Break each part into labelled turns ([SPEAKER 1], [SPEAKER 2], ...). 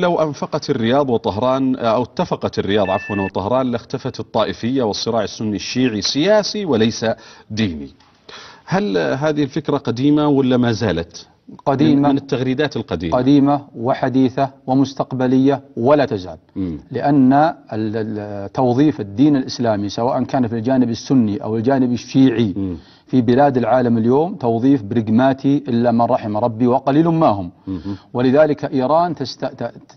[SPEAKER 1] لو أنفقت الرياض وطهران آه، أو اتفقت الرياض عفوا وطهران لاختفت الطائفية والصراع السني الشيعي سياسي وليس ديني هل هذه الفكرة قديمة ولا ما زالت قديمة من التغريدات القديمة
[SPEAKER 2] قديمة وحديثة ومستقبلية ولا تزال م. لأن توظيف الدين الإسلامي سواء كان في الجانب السني أو الجانب الشيعي م. في بلاد العالم اليوم توظيف برجماتي إلا من رحم ربي وقليل ما هم ولذلك إيران تست...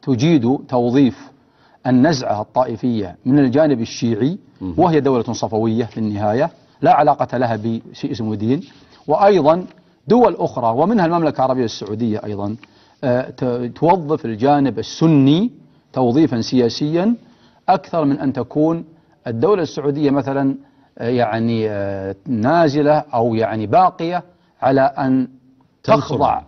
[SPEAKER 2] تجيد توظيف النزعة الطائفية من الجانب الشيعي وهي دولة صفوية في النهاية لا علاقة لها بشيء اسمه دين وأيضا دول أخرى ومنها المملكة العربية السعودية أيضا آه، توظف الجانب السني توظيفا سياسيا أكثر من أن تكون الدولة السعودية مثلا يعني آه، نازلة أو يعني باقية على أن تخضع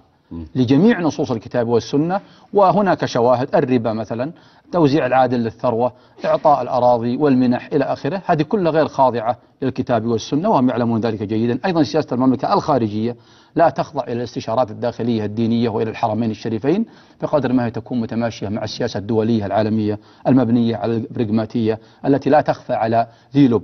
[SPEAKER 2] لجميع نصوص الكتاب والسنة وهناك شواهد الربا مثلا توزيع العادل للثروة إعطاء الأراضي والمنح إلى آخره هذه كلها غير خاضعة للكتاب والسنة وهم يعلمون ذلك جيدا أيضا سياسة المملكة الخارجية لا تخضع إلى الاستشارات الداخلية الدينية وإلى الحرمين الشريفين بقدر ما هي تكون متماشية مع السياسة الدولية العالمية المبنية على البرغماتية التي لا تخفى على ذي لب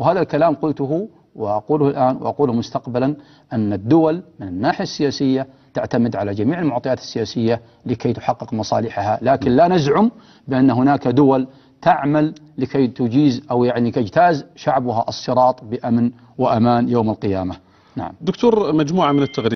[SPEAKER 2] وهذا الكلام قلته وأقوله الآن وأقوله مستقبلا أن الدول من الناحية السياسية تعتمد على جميع المعطيات السياسية لكي تحقق مصالحها لكن لا نزعم بأن هناك دول تعمل لكي تجيز أو يعني تجتاز شعبها الصراط بأمن وأمان يوم القيامة
[SPEAKER 1] نعم دكتور مجموعة من
[SPEAKER 2] التغريدات